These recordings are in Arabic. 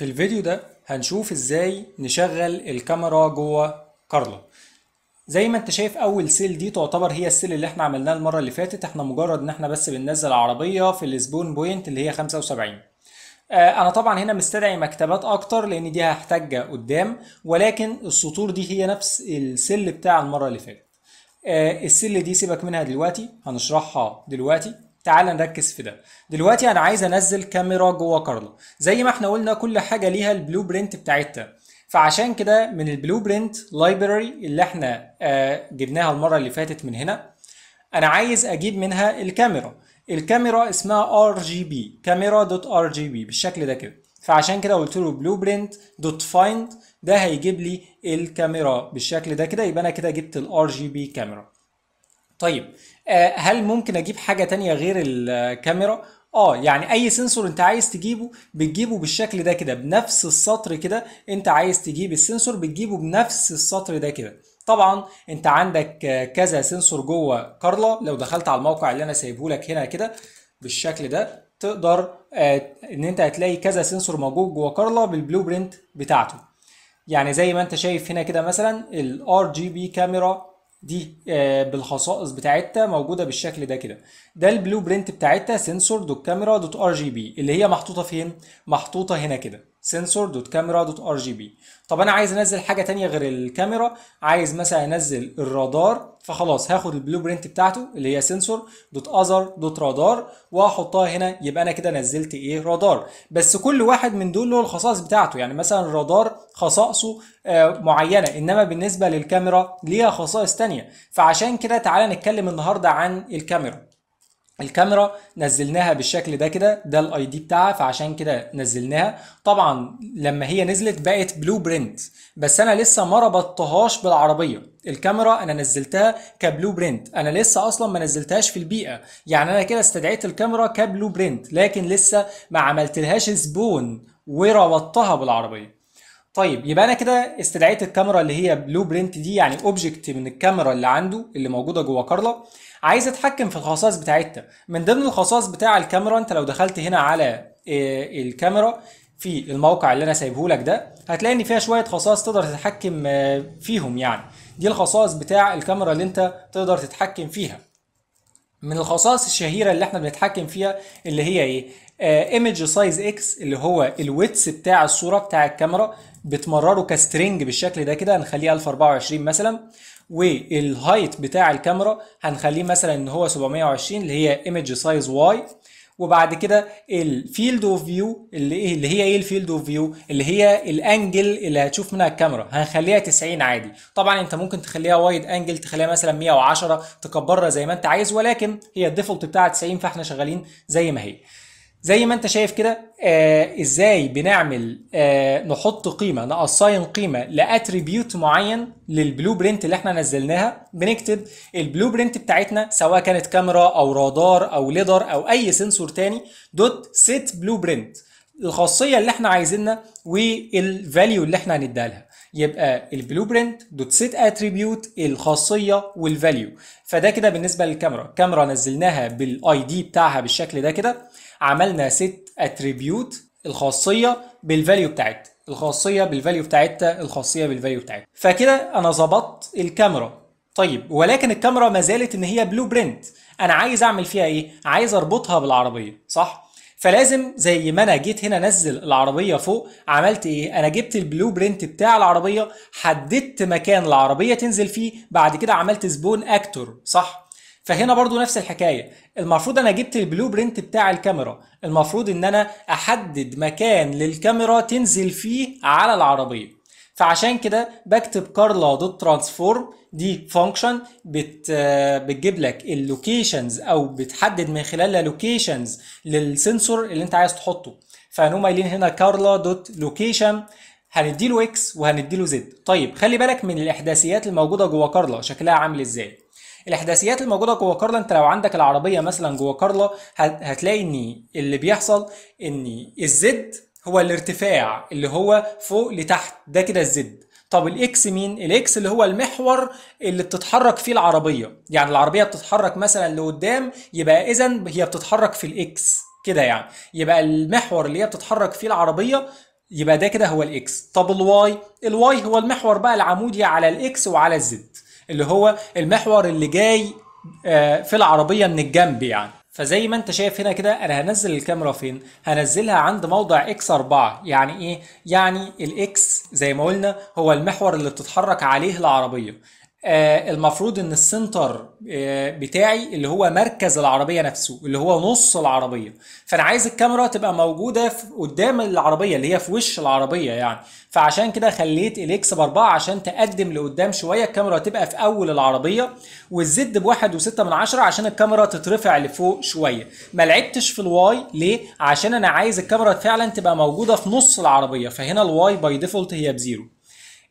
في الفيديو ده هنشوف ازاي نشغل الكاميرا جوه كارلا زي ما انت شايف اول سيل دي تعتبر هي السيل اللي احنا عملناها المره اللي فاتت احنا مجرد ان احنا بس بننزل العربيه في الزبون بوينت اللي هي 75 آه، انا طبعا هنا مستدعي مكتبات اكتر لان دي هحتاجها قدام ولكن السطور دي هي نفس السل بتاع المره اللي فاتت آه، السل دي سيبك منها دلوقتي هنشرحها دلوقتي تعال نركز في ده دلوقتي انا عايز انزل كاميرا جوه كارلا زي ما احنا قلنا كل حاجه ليها البلو برنت بتاعتها فعشان كده من البلو برنت لايبراري اللي احنا آه، جبناها المره اللي فاتت من هنا انا عايز اجيب منها الكاميرا الكاميرا اسمها ار جي بي كاميرا دوت ار جي بي بالشكل ده كده فعشان كده قلت له بلو برنت دوت فايند ده هيجيب لي الكاميرا بالشكل ده كده يبقى انا كده جبت الار جي بي كاميرا طيب آه، هل ممكن اجيب حاجه تانية غير الكاميرا اه يعني اي سنسور انت عايز تجيبه بتجيبه بالشكل ده كده بنفس السطر كده انت عايز تجيب السنسور بتجيبه بنفس السطر ده كده طبعا انت عندك كذا سنسور جوه كارلا لو دخلت على الموقع اللي انا سايبه لك هنا كده بالشكل ده تقدر آه، ان انت هتلاقي كذا سنسور موجود جوه كارلا بالبلو برنت بتاعته يعني زي ما انت شايف هنا كده مثلا الار جي بي كاميرا دي آه، بالخصائص بتاعتها موجوده بالشكل ده كده ده البلو برنت بتاعتها سنسور دوت كاميرا دوت ار جي بي اللي هي محطوطه فين محطوطه هنا كده sensor.camera.rgb طب انا عايز انزل حاجه تانية غير الكاميرا عايز مثلا انزل الرادار فخلاص هاخد البلو برنت بتاعته اللي هي sensor.other.radar واحطها هنا يبقى انا كده نزلت ايه رادار بس كل واحد من دول له الخصائص بتاعته يعني مثلا الرادار خصائصه آه معينه انما بالنسبه للكاميرا ليها خصائص تانية فعشان كده تعالى نتكلم النهارده عن الكاميرا الكاميرا نزلناها بالشكل ده كده ده الاي دي بتاعها فعشان كده نزلناها طبعا لما هي نزلت بقت بلو برنت بس انا لسه ما ربطتهاش بالعربيه الكاميرا انا نزلتها كبلو برنت انا لسه اصلا ما نزلتهاش في البيئه يعني انا كده استدعيت الكاميرا كبلو برنت لكن لسه ما عملتلهاش زبون وربطتها بالعربيه طيب يبقى انا كده استدعيت الكاميرا اللي هي بلو برنت دي يعني اوبجكت من الكاميرا اللي عنده اللي موجوده جوه كارلا عايز اتحكم في الخصائص بتاعتها من ضمن الخصائص بتاع الكاميرا انت لو دخلت هنا على آه، الكاميرا في الموقع اللي انا سايبه لك ده هتلاقي ان فيها شويه خصائص تقدر تتحكم آه، فيهم يعني دي الخصائص بتاع الكاميرا اللي انت تقدر تتحكم فيها من الخصائص الشهيره اللي احنا بنتحكم فيها اللي هي ايه ايمج سايز اكس اللي هو الويتس بتاع الصوره بتاع الكاميرا بتمرره كسترنج بالشكل ده كده هنخليه 1024 مثلا والهايت بتاع الكاميرا هنخليه مثلا ان هو 720 اللي هي ايمج سايز واي وبعد كده الفيلد اوف فيو اللي ايه اللي هي ايه الفيلد اوف فيو اللي هي الانجل اللي هتشوف منها الكاميرا هنخليها 90 عادي طبعا انت ممكن تخليها وايد انجل تخليها مثلا 110 تكبرها زي ما انت عايز ولكن هي الديفولت بتاعها 90 فاحنا شغالين زي ما هي زي ما انت شايف كده آه ازاي بنعمل آه نحط قيمه نقصين قيمه لاتريبيوت معين للبلو برنت اللي احنا نزلناها بنكتب البلو برنت بتاعتنا سواء كانت كاميرا او رادار او ليدر او اي سنسور تاني دوت سيت بلو برنت الخاصيه اللي احنا عايزينها والفاليو اللي احنا هنديها لها يبقى البلو برنت دوت سيت اتريبيوت الخاصيه والفاليو فده كده بالنسبه للكاميرا كاميرا نزلناها بالاي دي بتاعها بالشكل ده كده عملنا ست اتريبيوت الخاصيه بالفاليو بتاعتها الخاصيه بالفاليو بتاعتها الخاصيه بالفاليو بتاعتها فكده انا ظبطت الكاميرا طيب ولكن الكاميرا ما زالت ان هي بلو برنت انا عايز اعمل فيها ايه عايز اربطها بالعربيه صح فلازم زي ما انا جيت هنا انزل العربيه فوق عملت ايه انا جبت البلو برنت بتاع العربيه حددت مكان العربيه تنزل فيه بعد كده عملت زبون اكتور صح فهنا برضو نفس الحكاية المفروض انا جبت البلو برنت بتاع الكاميرا المفروض ان انا احدد مكان للكاميرا تنزل فيه على العربيه فعشان كده بكتب كارلا دوت ترانسفورم دي فانكشن بت بتجيب لك اللوكيشنز او بتحدد من خلالها لوكيشنز للسنسور اللي انت عايز تحطه فهنقوم قايلين هنا كارلا دوت لوكيشن هنديله اكس وهنديله زد طيب خلي بالك من الاحداثيات الموجوده جوه كارلا شكلها عامل ازاي الاحداثيات الموجوده جوه كارلا انت لو عندك العربيه مثلا جوه كارلا هتلاقي ان اللي بيحصل ان الزد هو الارتفاع اللي هو فوق لتحت ده كده الزد طب الاكس مين الاكس اللي هو المحور اللي بتتحرك فيه العربيه يعني العربيه بتتحرك مثلا لقدام يبقى اذا هي بتتحرك في الاكس كده يعني يبقى المحور اللي هي بتتحرك فيه العربيه يبقى ده كده هو الاكس طب الواي الواي هو المحور بقى العمودي على الاكس وعلى الزد اللي هو المحور اللي جاي آه، في العربيه من الجنب يعني فزي ما انت شايف هنا كده انا هنزل الكاميرا فين هنزلها عند موضع اكس 4 يعني ايه يعني الاكس زي ما قلنا هو المحور اللي بتتحرك عليه العربيه آه، المفروض ان السنتر آه، بتاعي اللي هو مركز العربيه نفسه اللي هو نص العربيه فانا عايز الكاميرا تبقى موجوده قدام العربيه اللي هي في وش العربيه يعني فعشان كده خليت الاكس باربعه عشان تقدم لقدام شويه الكاميرا تبقى في اول العربيه والزد بواحد وستة من عشرة عشان الكاميرا تترفع لفوق شويه ما لعبتش في الواي ليه عشان انا عايز الكاميرا فعلا تبقى موجوده في نص العربيه فهنا الواي باي ديفولت هي بزيرو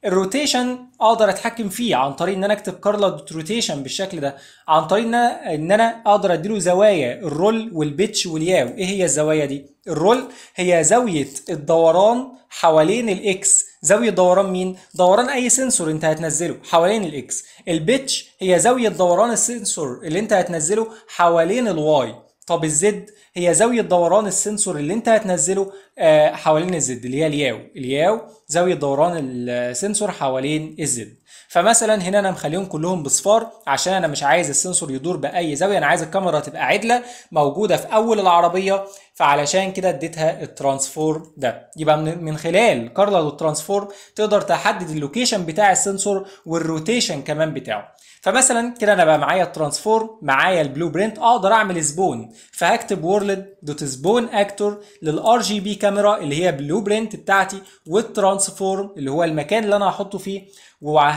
الروتيشن اقدر اتحكم فيه عن طريق ان انا اكتب كارلا دوت روتيشن بالشكل ده عن طريق ان انا ان انا اقدر اديله زوايا الرول والبيتش والياو ايه هي الزوايا دي الرول هي زاويه الدوران حوالين الاكس زاويه دوران مين دوران اي سنسور انت هتنزله حوالين الاكس البيتش هي زاويه دوران السنسور اللي انت هتنزله حوالين الواي طب الزد هي زاويه دوران السنسور اللي انت هتنزله آه، حوالين الزد اللي هي الياو الياو زاويه دوران السنسور حوالين الزد فمثلا هنا انا مخليهم كلهم بصفار عشان انا مش عايز السنسور يدور باي زاويه انا عايز الكاميرا تبقى عدله موجوده في اول العربيه فعلشان كده اديتها الترانسفورم ده يبقى من خلال كارلر والترانسفورم تقدر تحدد اللوكيشن بتاع السنسور والروتيشن كمان بتاعه فمثلا كده انا بقى معايا الترانسفورم معايا البلو برنت اقدر اعمل سبون فهكتب وورلد دوت سبون اكتور للار جي بي كاميرا اللي هي بلو برنت بتاعتي والترانسفورم اللي هو المكان اللي انا هحطه فيه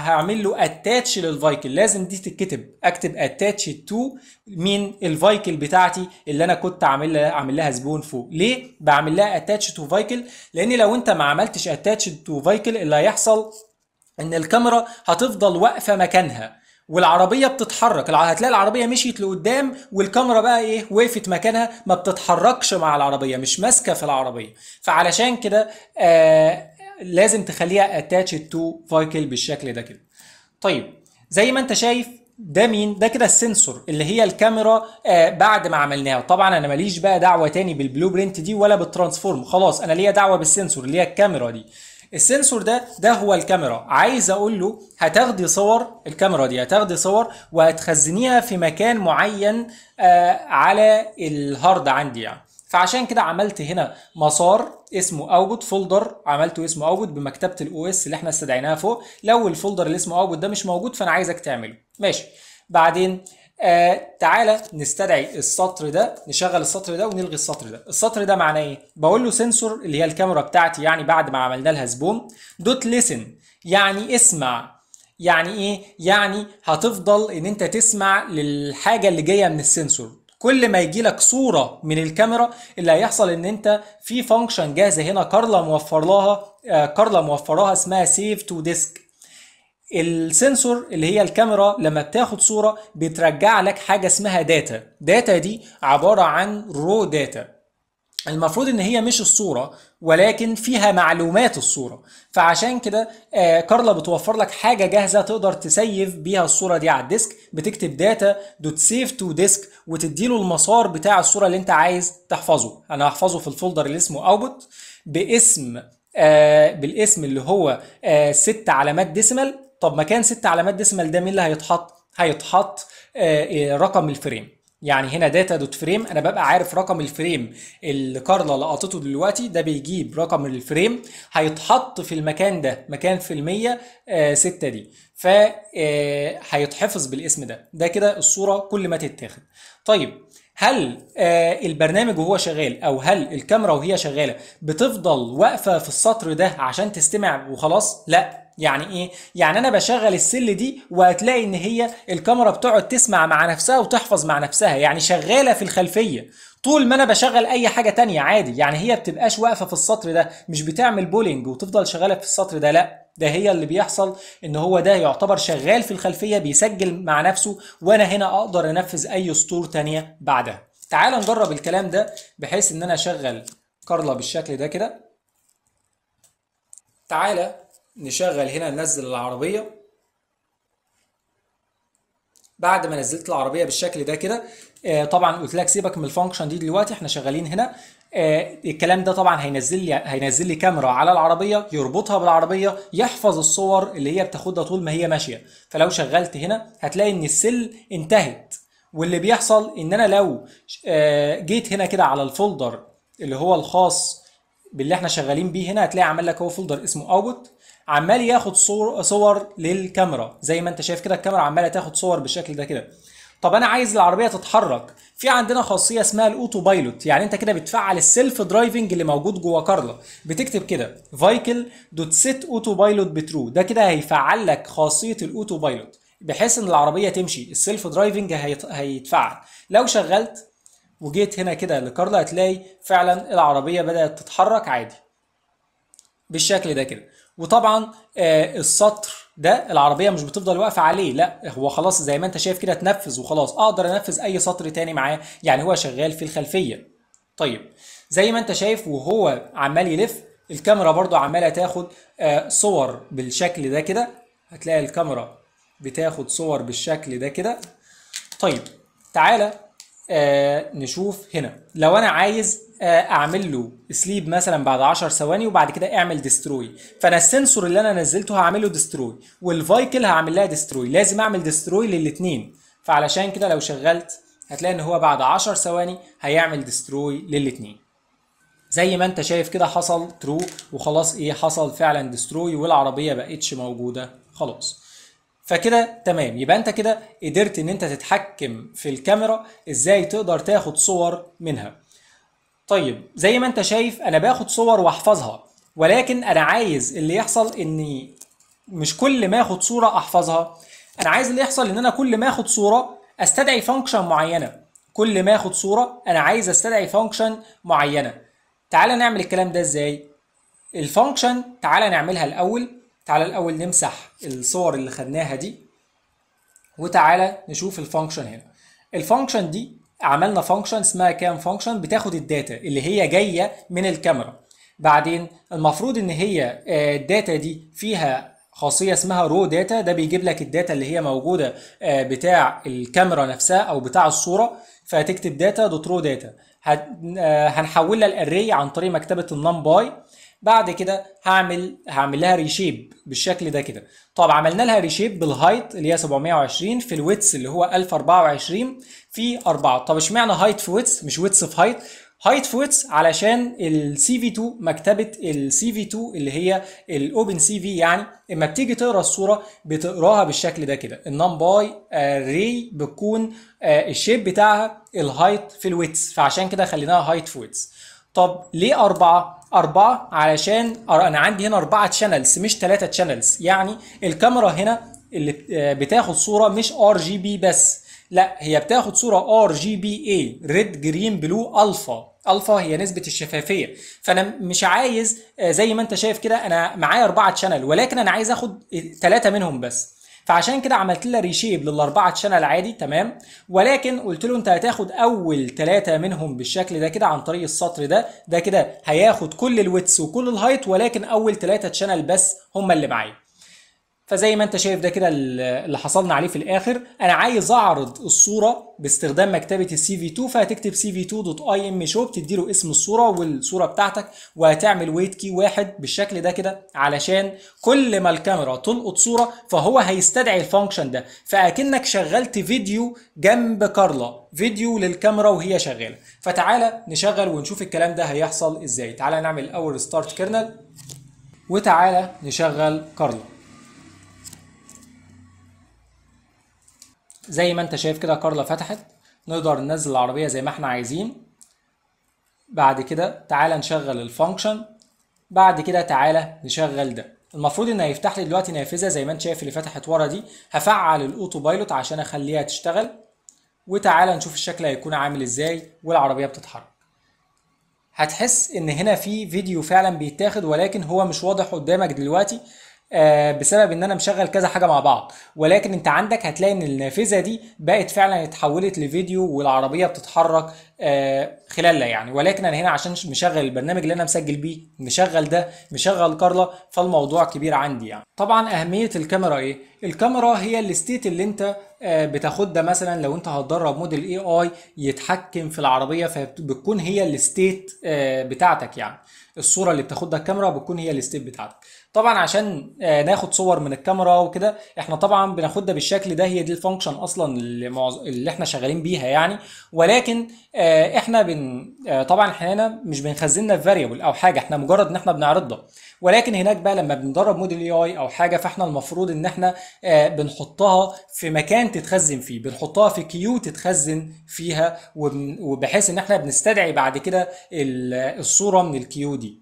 هعمل له اتاتش للفايكل لازم دي تتكتب اكتب اتاتش تو مين الفايكل بتاعتي اللي انا كنت عامل لها عامل لها زبون فوق ليه بعمل لها اتاتش تو فايكل لان لو انت ما عملتش اتاتش تو فايكل اللي هيحصل ان الكاميرا هتفضل واقفه مكانها والعربيه بتتحرك هتلاقي العربيه مشيت لقدام والكاميرا بقى ايه وقفت مكانها ما بتتحركش مع العربيه مش ماسكه في العربيه فعلشان كده آه لازم تخليها اتاتشد تو فايكل بالشكل ده كده طيب زي ما انت شايف ده مين ده كده السنسور اللي هي الكاميرا آه بعد ما عملناها طبعا انا ماليش بقى دعوه تاني بالبلو برنت دي ولا بالترانسفورم خلاص انا ليا دعوه بالسنسور اللي هي الكاميرا دي السنسور ده ده هو الكاميرا عايز اقول له هتاخدي صور الكاميرا دي هتاخدي صور وهتخزنيها في مكان معين آه على الهارد عندي يعني فعشان كده عملت هنا مسار اسمه اوجد فولدر عملته اسمه اوجد بمكتبه الاو اس اللي احنا استدعيناها فوق لو الفولدر اللي اسمه اوجد ده مش موجود فانا عايزك تعمله ماشي بعدين آه تعالى نستدعي السطر ده نشغل السطر ده ونلغي السطر ده السطر ده معناه ايه بقول له سنسور اللي هي الكاميرا بتاعتي يعني بعد ما عملنا لها زبون دوت ليسن يعني اسمع يعني ايه يعني هتفضل ان انت تسمع للحاجه اللي جايه من السنسور كل ما يجي لك صوره من الكاميرا اللي هيحصل ان انت في فانكشن جاهزه هنا كارلا موفر لها آه، كارلا موفراها اسمها سيف تو ديسك السنسور اللي هي الكاميرا لما بتاخد صوره بترجع لك حاجه اسمها داتا داتا دي عباره عن رو داتا المفروض ان هي مش الصورة ولكن فيها معلومات الصورة فعشان كده آه كارلا بتوفر لك حاجة جاهزة تقدر تسيف بيها الصورة دي على الديسك بتكتب داتا دوت سيف تو ديسك وتديله المسار بتاع الصورة اللي انت عايز تحفظه انا هحفظه في الفولدر اللي اسمه اوبوت باسم آه بالاسم اللي هو آه ست علامات ديسمال طب مكان ست علامات ديسمال ده مين اللي هيتحط؟ هيتحط آه إيه، رقم الفريم يعني هنا داتا دوت فريم انا ببقى عارف رقم الفريم اللي كارلا لقطته دلوقتي ده بيجيب رقم الفريم هيتحط في المكان ده مكان في المية آه ستة دي ف آه، هيتحفظ بالاسم ده ده كده الصورة كل ما تتاخد طيب هل آه البرنامج وهو شغال او هل الكاميرا وهي شغاله بتفضل واقفه في السطر ده عشان تستمع وخلاص لا يعني ايه يعني انا بشغل السل دي وهتلاقي ان هي الكاميرا بتقعد تسمع مع نفسها وتحفظ مع نفسها يعني شغاله في الخلفيه طول ما انا بشغل اي حاجه تانية عادي يعني هي بتبقاش واقفه في السطر ده مش بتعمل بولينج وتفضل شغاله في السطر ده لا ده هي اللي بيحصل ان هو ده يعتبر شغال في الخلفيه بيسجل مع نفسه وانا هنا اقدر انفذ اي سطور تانية بعدها تعال نجرب الكلام ده بحيث ان انا اشغل كارلا بالشكل ده كده تعالى نشغل هنا ننزل العربية بعد ما نزلت العربية بالشكل ده كده آه طبعا قلت لك سيبك من الفانكشن دي دلوقتي احنا شغالين هنا آه الكلام ده طبعا هينزل لي هينزل لي كاميرا على العربية يربطها بالعربية يحفظ الصور اللي هي بتاخدها طول ما هي ماشية فلو شغلت هنا هتلاقي ان السل انتهت واللي بيحصل ان انا لو آه جيت هنا كده على الفولدر اللي هو الخاص باللي احنا شغالين بيه هنا هتلاقي عامل لك هو فولدر اسمه اوت عمال ياخد صور صور للكاميرا زي ما انت شايف كده الكاميرا عماله تاخد صور بالشكل ده كده طب انا عايز العربيه تتحرك في عندنا خاصيه اسمها الاوتو بايلوت يعني انت كده بتفعل السيلف درايفنج اللي موجود جوه كارلا بتكتب كده فايكل دوت سيت اوتو بايلوت بترو ده كده هيفعل لك خاصيه الاوتو بايلوت بحيث ان العربيه تمشي السيلف درايفنج هيتفعل لو شغلت وجيت هنا كده لكارلا هتلاقي فعلا العربية بدأت تتحرك عادي بالشكل ده كده وطبعا آه السطر ده العربية مش بتفضل واقفة عليه لا هو خلاص زي ما انت شايف كده اتنفذ وخلاص اقدر انفذ اي سطر تاني معاه يعني هو شغال في الخلفية طيب زي ما انت شايف وهو عمال يلف الكاميرا برضو عمالة تاخد آه صور بالشكل ده كده هتلاقي الكاميرا بتاخد صور بالشكل ده كده طيب تعالى آه نشوف هنا لو انا عايز آه اعمل له سليب مثلا بعد 10 ثواني وبعد كده اعمل ديستروي فانا السنسور اللي انا نزلته هعمله ديستروي والفايكل هعمل لها ديستروي لازم اعمل ديستروي للاثنين فعلشان كده لو شغلت هتلاقي ان هو بعد 10 ثواني هيعمل ديستروي للاثنين زي ما انت شايف كده حصل ترو وخلاص ايه حصل فعلا ديستروي والعربيه بقتش موجوده خلاص فكده تمام يبقى انت كده قدرت ان انت تتحكم في الكاميرا ازاي تقدر تاخد صور منها طيب زي ما انت شايف انا باخد صور واحفظها ولكن انا عايز اللي يحصل اني مش كل ما اخد صوره احفظها انا عايز اللي يحصل ان انا كل ما اخد صوره استدعي فانكشن معينه كل ما اخد صوره انا عايز استدعي فانكشن معينه تعال نعمل الكلام ده ازاي الفانكشن تعال نعملها الاول تعالى الأول نمسح الصور اللي خدناها دي وتعالى نشوف الفانكشن هنا الفانكشن دي عملنا فانكشن اسمها كام فانكشن بتاخد الداتا اللي هي جاية من الكاميرا بعدين المفروض ان هي آه، الداتا دي فيها خاصية اسمها رو داتا ده بيجيب لك الداتا اللي هي موجودة آه، بتاع الكاميرا نفسها او بتاع الصورة فهتكتب داتا دوت رو داتا هنحولها لاري عن طريق مكتبة النمباي باي بعد كده هعمل هعمل لها ريشيب بالشكل ده كده طب عملنا لها ريشيب بالهايت اللي هي 720 في الويتس اللي هو 1024 في 4 طب اشمعنى هايت في ويتس مش ويتس في هايت هايت في ويتس علشان السي في 2 مكتبه السي في 2 اللي هي الاوبن سي في يعني اما بتيجي تقرا الصوره بتقراها بالشكل ده كده النم باي آه، ري بتكون آه، الشيب بتاعها الهايت في الويتس فعشان كده خليناها هايت في ويتس طب ليه أربعة؟ أربعة علشان أنا عندي هنا أربعة تشانلز مش ثلاثة تشانلز يعني الكاميرا هنا اللي آه، بتاخد صورة مش ار جي بي بس لا هي بتاخد صورة ار جي بي اي ريد جرين بلو الفا الفا هي نسبه الشفافيه فانا مش عايز آه، زي ما انت شايف كده انا معايا اربعه شانل ولكن انا عايز اخد ثلاثه منهم بس فعشان كده عملت لها ريشيب للاربعه شانل عادي تمام ولكن قلت له انت هتاخد اول ثلاثه منهم بالشكل ده كده عن طريق السطر ده ده كده هياخد كل الويتس وكل الهايت ولكن اول ثلاثه شانل بس هم اللي معايا فزي ما انت شايف ده كده اللي حصلنا عليه في الاخر انا عايز اعرض الصوره باستخدام مكتبه السي في 2 فهتكتب سي في 2.im شو بتديله اسم الصوره والصوره بتاعتك وهتعمل ويت كي واحد بالشكل ده كده علشان كل ما الكاميرا تلقط صوره فهو هيستدعي الفانكشن ده فاكنك شغلت فيديو جنب كارلا فيديو للكاميرا وهي شغاله فتعالى نشغل ونشوف الكلام ده هيحصل ازاي تعالى نعمل اول ستارت كيرنل وتعالى نشغل كارلا زي ما انت شايف كده كارلا فتحت نقدر ننزل العربية زي ما احنا عايزين بعد كده تعالى نشغل الفانكشن بعد كده تعالى نشغل ده المفروض ان هيفتح لي دلوقتي نافذه زي ما انت شايف اللي فتحت ورا دي هفعل الاوتو بايلوت عشان اخليها تشتغل وتعالى نشوف الشكل هيكون عامل ازاي والعربيه بتتحرك هتحس ان هنا في فيديو فعلا بيتاخد ولكن هو مش واضح قدامك دلوقتي آه، بسبب ان انا مشغل كذا حاجه مع بعض ولكن انت عندك هتلاقي ان النافذه دي بقت فعلا اتحولت لفيديو والعربيه بتتحرك آه، خلالها يعني ولكن انا هنا عشان مشغل البرنامج اللي انا مسجل بيه مشغل ده مشغل كارلا فالموضوع كبير عندي يعني طبعا اهميه الكاميرا ايه الكاميرا هي الستيت اللي انت آه، بتاخدها مثلا لو انت هتدرب موديل اي اي يتحكم في العربيه فبتكون هي الستيت بتاعتك يعني الصوره اللي بتاخدها الكاميرا بتكون هي الستيب بتاعتك طبعا عشان آه، ناخد صور من الكاميرا وكده احنا طبعا بناخدها بالشكل ده هي دي الفانكشن اصلا اللي, معز... اللي احنا شغالين بيها يعني ولكن آه، احنا بن آه، طبعا احنا هنا مش بنخزنها في فاريبل او حاجه احنا مجرد ان احنا بنعرضها ولكن هناك بقى لما بندرب موديل اي اي او حاجه فاحنا المفروض ان احنا آه، بنحطها في مكان تتخزن فيه بنحطها في كيو تتخزن فيها وبحيث ان احنا بنستدعي بعد كده الصوره من الكيو دي